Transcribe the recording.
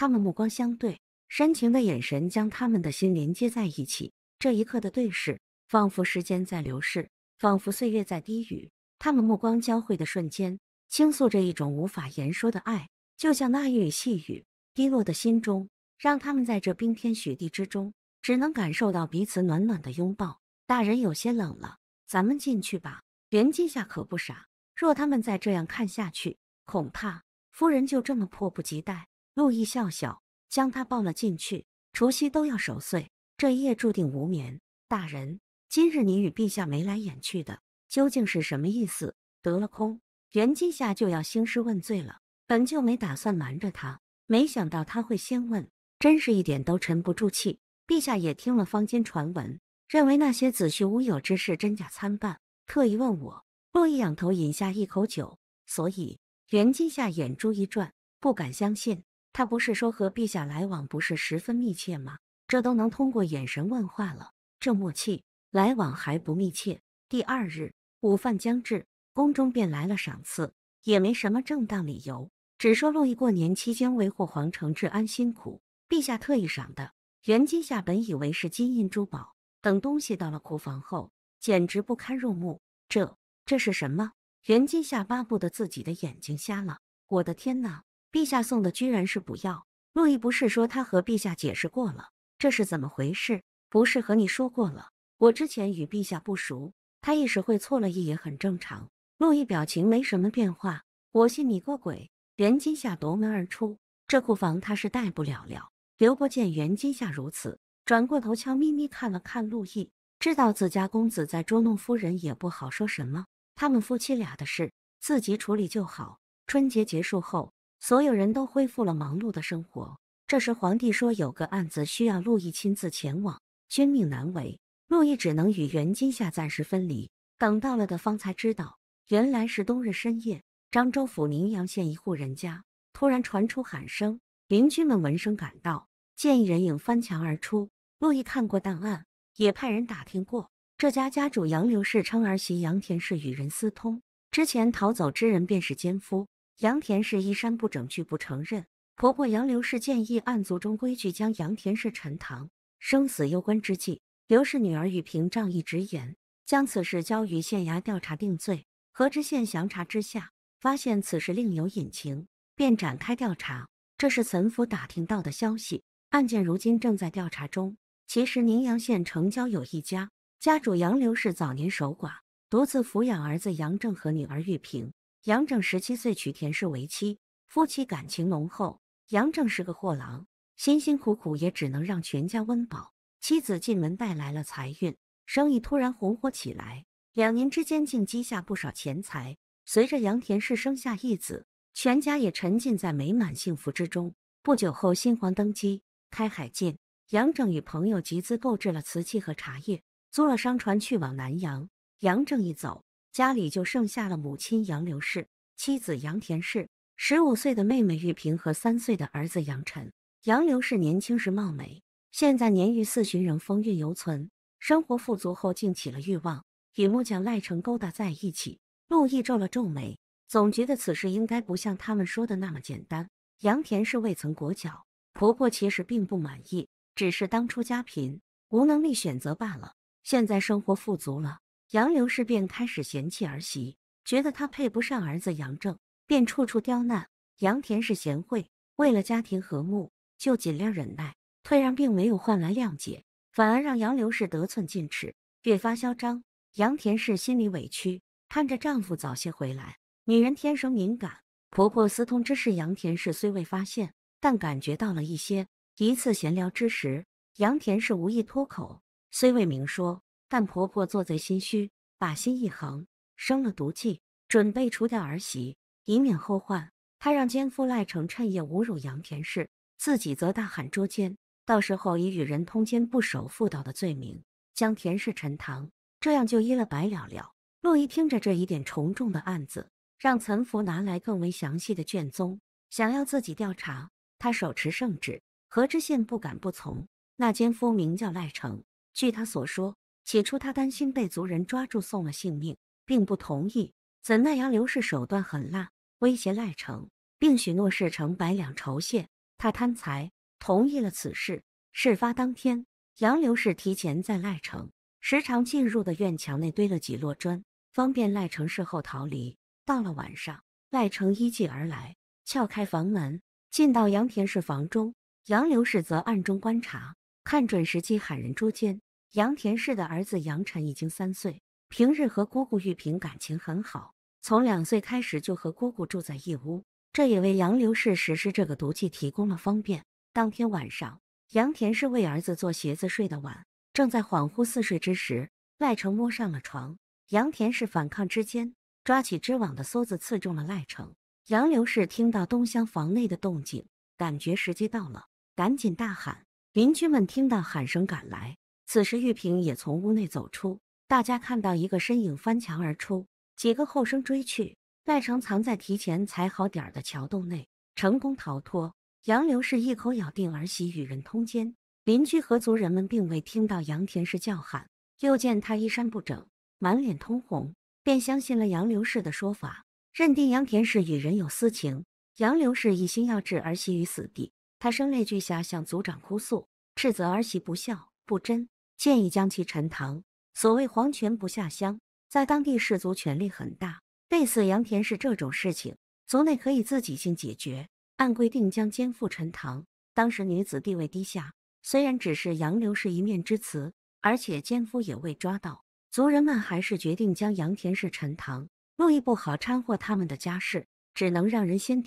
他们目光相对，深情的眼神将他们的心连接在一起。这一刻的对视，仿佛时间在流逝，仿佛岁月在低语。他们目光交汇的瞬间，倾诉着一种无法言说的爱，就像那一缕细雨滴落的心中，让他们在这冰天雪地之中，只能感受到彼此暖暖的拥抱。大人有些冷了，咱们进去吧。袁今夏可不傻，若他们再这样看下去，恐怕夫人就这么迫不及待。陆毅笑笑，将他抱了进去。除夕都要守岁，这一夜注定无眠。大人，今日你与陛下眉来眼去的，究竟是什么意思？得了空，袁今夏就要兴师问罪了。本就没打算瞒着他，没想到他会先问，真是一点都沉不住气。陛下也听了坊间传闻，认为那些子虚乌有之事真假参半，特意问我。陆毅仰头饮下一口酒，所以袁今夏眼珠一转，不敢相信。他不是说和陛下来往不是十分密切吗？这都能通过眼神问话了，这默契，来往还不密切。第二日午饭将至，宫中便来了赏赐，也没什么正当理由，只说陆毅过年期间维护皇城治安辛苦，陛下特意赏的。袁金夏本以为是金银珠宝等东西，到了库房后，简直不堪入目。这，这是什么？袁金夏巴不得自己的眼睛瞎了。我的天哪！陛下送的居然是补药，陆毅不是说他和陛下解释过了？这是怎么回事？不是和你说过了？我之前与陛下不熟，他一时会错了意也很正常。陆毅表情没什么变化，我信你个鬼！袁金夏夺门而出，这库房他是带不了了。刘伯见袁金夏如此，转过头悄咪咪看了看陆毅，知道自家公子在捉弄夫人，也不好说什么。他们夫妻俩的事，自己处理就好。春节结束后。所有人都恢复了忙碌的生活。这时，皇帝说有个案子需要陆毅亲自前往，军命难违，陆毅只能与袁今夏暂时分离。等到了的方才知道，原来是冬日深夜，漳州府宁阳县一户人家突然传出喊声，邻居们闻声赶到，见一人影翻墙而出。陆毅看过档案，也派人打听过，这家家主杨柳氏称儿媳杨田氏与人私通，之前逃走之人便是奸夫。杨田氏衣衫不整，拒不承认。婆婆杨刘氏建议按族中规矩将杨田氏沉塘。生死攸关之际，刘氏女儿玉平仗义直言，将此事交于县衙调查定罪。何知县详查之下，发现此事另有隐情，便展开调查。这是岑府打听到的消息。案件如今正在调查中。其实宁阳县城郊有一家，家主杨刘氏早年守寡，独自抚养儿子杨正和女儿玉萍。杨正十七岁娶田氏为妻，夫妻感情浓厚。杨正是个货郎，辛辛苦苦也只能让全家温饱。妻子进门带来了财运，生意突然红火起来，两年之间竟积下不少钱财。随着杨田氏生下一子，全家也沉浸在美满幸福之中。不久后，新皇登基，开海禁，杨正与朋友集资购置了瓷器和茶叶，租了商船去往南洋。杨正一走。家里就剩下了母亲杨刘氏、妻子杨田氏、十五岁的妹妹玉萍和三岁的儿子杨晨。杨刘氏年轻时貌美，现在年逾四旬，仍风韵犹存。生活富足后，竟起了欲望，与木匠赖成勾搭在一起。陆毅皱了皱眉，总觉得此事应该不像他们说的那么简单。杨田氏未曾裹脚，婆婆其实并不满意，只是当初家贫，无能力选择罢了。现在生活富足了。杨刘氏便开始嫌弃儿媳，觉得她配不上儿子杨正，便处处刁难。杨田氏贤惠，为了家庭和睦，就尽量忍耐、退让，并没有换来谅解，反而让杨刘氏得寸进尺，越发嚣张。杨田氏心里委屈，盼着丈夫早些回来。女人天生敏感，婆婆私通之事，杨田氏虽未发现，但感觉到了一些。一次闲聊之时，杨田氏无意脱口，虽未明说。但婆婆做贼心虚，把心一横，生了毒计，准备除掉儿媳，以免后患。她让奸夫赖成趁夜侮辱杨田氏，自己则大喊捉奸，到时候以与人通奸、不守妇道的罪名将田氏沉塘，这样就一了白了了。洛仪听着这一点重重的案子，让岑福拿来更为详细的卷宗，想要自己调查。他手持圣旨，何知县不敢不从。那奸夫名叫赖成，据他所说。起初，他担心被族人抓住送了性命，并不同意。怎奈杨刘氏手段狠辣，威胁赖成，并许诺事成百两酬谢。他贪财，同意了此事。事发当天，杨刘氏提前在赖城时常进入的院墙内堆了几摞砖，方便赖成事后逃离。到了晚上，赖成依计而来，撬开房门，进到杨田氏房中。杨刘氏则暗中观察，看准时机喊人捉奸。杨田氏的儿子杨晨已经三岁，平日和姑姑玉萍感情很好，从两岁开始就和姑姑住在一屋，这也为杨刘氏实施这个毒计提供了方便。当天晚上，杨田氏为儿子做鞋子睡的晚，正在恍惚似睡之时，赖成摸上了床。杨田氏反抗之间，抓起织网的梭子刺中了赖成。杨刘氏听到东厢房内的动静，感觉时机到了，赶紧大喊。邻居们听到喊声赶来。此时，玉萍也从屋内走出。大家看到一个身影翻墙而出，几个后生追去。赖成藏在提前踩好点儿的桥洞内，成功逃脱。杨刘氏一口咬定儿媳与人通奸。邻居和族人们并未听到杨田氏叫喊，又见他衣衫不整，满脸通红，便相信了杨刘氏的说法，认定杨田氏与人有私情。杨刘氏一心要置儿媳于死地，他声泪俱下向族长哭诉，斥责儿媳不孝不贞。建议将其沉塘。所谓皇权不下乡，在当地氏族权力很大。类似杨田氏这种事情，族内可以自己性解决。按规定将奸夫沉塘。当时女子地位低下，虽然只是杨刘氏一面之词，而且奸夫也未抓到，族人们还是决定将杨田氏沉塘。路易不好掺和他们的家事，只能让人先。